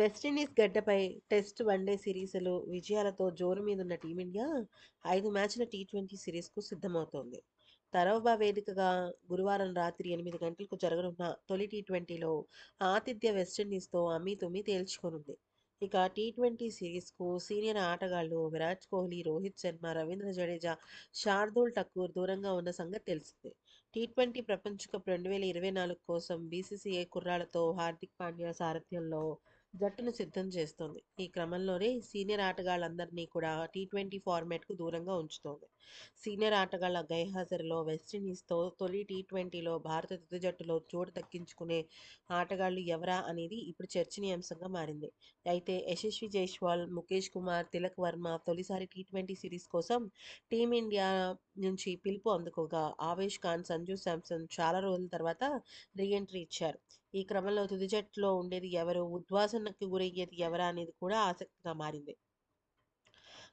West Indies గడ్డపై test one day సిరీస్లో విజయాలతో జోరు మీదున్న టీమిండియా ఐదు మ్యాచ్ల టీ ట్వంటీ సిరీస్కు సిద్ధమవుతోంది తరవబా వేదికగా గురువారం రాత్రి ఎనిమిది గంటలకు జరగనున్న తొలి టీ ట్వంటీలో ఆతిథ్య వెస్టిండీస్తో అమ్మి తుమ్మి తేల్చుకోనుంది ఇక టీ ట్వంటీ సిరీస్కు సీనియర్ ఆటగాళ్లు విరాట్ కోహ్లీ రోహిత్ శర్మ రవీంద్ర జడేజా శార్దూల్ ఠక్కూర్ దూరంగా ఉన్న సంగతి తెలిసిందే టీ ట్వంటీ ప్రపంచకప్ రెండు వేల ఇరవై నాలుగు కోసం బీసీసీఐ కుర్రాలతో హార్దిక్ పాండ్యా సారథ్యంలో జట్టును సిద్ధం చేస్తోంది ఈ క్రమంలోనే సీనియర్ ఆటగాళ్ళందరినీ కూడా టీ ట్వంటీ ఫార్మాట్కు దూరంగా ఉంచుతోంది సీనియర్ ఆటగాళ్ల గైహాజరులో వెస్టిండీస్తో తొలి టీ ట్వంటీలో భారత తుది జట్టులో చోటు తగ్గించుకునే ఆటగాళ్లు ఎవరా అనేది ఇప్పుడు చర్చనీయాంశంగా మారింది అయితే యశస్వి జైస్వాల్ ముఖేష్ కుమార్ తిలక్ వర్మ తొలిసారి టీ ట్వంటీ సిరీస్ కోసం టీమిండియా నుంచి పిలుపు అందుకోగా ఆవేష్ ఖాన్ సంజు శాంసన్ చాలా రోజుల తర్వాత రీ ఎంట్రీ ఇచ్చారు ఈ క్రమంలో తుది జట్టులో ఉండేది ఎవరు ఉద్వాసన ఆందోళనకు గురయ్యేది ఎవరా అనేది కూడా ఆసక్తిగా మారింది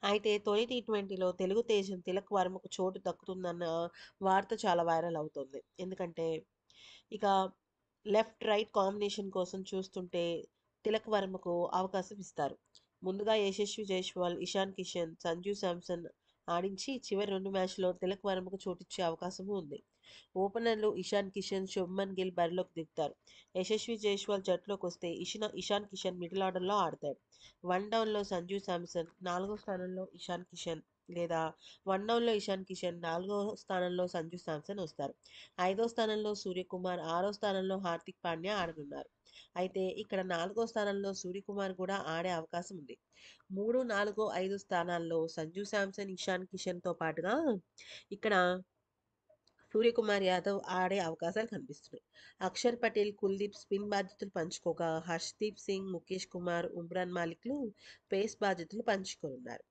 అయితే తొలి టీ ట్వంటీలో తెలుగుదేశం తిలక్ వర్మకు చోటు దక్కుతుందన్న వార్త చాలా వైరల్ అవుతుంది ఎందుకంటే ఇక లెఫ్ట్ రైట్ కాంబినేషన్ కోసం చూస్తుంటే తిలక్ వర్మకు అవకాశం ఇస్తారు ముందుగా యశస్వి జైస్వాల్ ఇషాన్ కిషన్ సంజు శాంసన్ ఆడించి చివరి రెండు మ్యాచ్లో వర్మకు చోటిచ్చే అవకాశం ఉంది ఓపెనర్లు ఇషాన్ కిషన్ శుభ్మన్ గిల్ బరిలోకి దిగుతారు యశస్వి జైస్వాల్ జట్లోకి వస్తే ఇషాన్ ఇషాన్ కిషన్ మిడిల్ ఆర్డర్లో ఆడతాడు వన్ డౌన్లో సంజు శాంసన్ నాలుగో స్థానంలో ఇషాన్ కిషన్ లేదా వన్ డౌన్లో ఇషాన్ కిషన్ నాలుగో స్థానంలో సంజు శాంసన్ వస్తారు ఐదో స్థానంలో సూర్యకుమార్ ఆరో స్థానంలో హార్దిక్ పాండ్యా ఆడనున్నారు అయితే ఇక్కడ నాలుగో స్థానంలో సూర్యకుమార్ కూడా ఆడే అవకాశం ఉంది మూడు నాలుగో ఐదు స్థానాల్లో సంజు శాంసన్ ఇషాన్ కిషన్తో పాటుగా ఇక్కడ సూర్యకుమార్ యాదవ్ ఆడే అవకాశాలు కనిపిస్తున్నాయి అక్షర్ పటేల్ కుల్దీప్ స్పిన్ బాధ్యతలు పంచుకోగా హర్షదీప్ సింగ్ ముఖేష్ కుమార్ ఉమ్రాన్ మాలిక్లు పేస్ బాధ్యతలు పంచుకోనున్నారు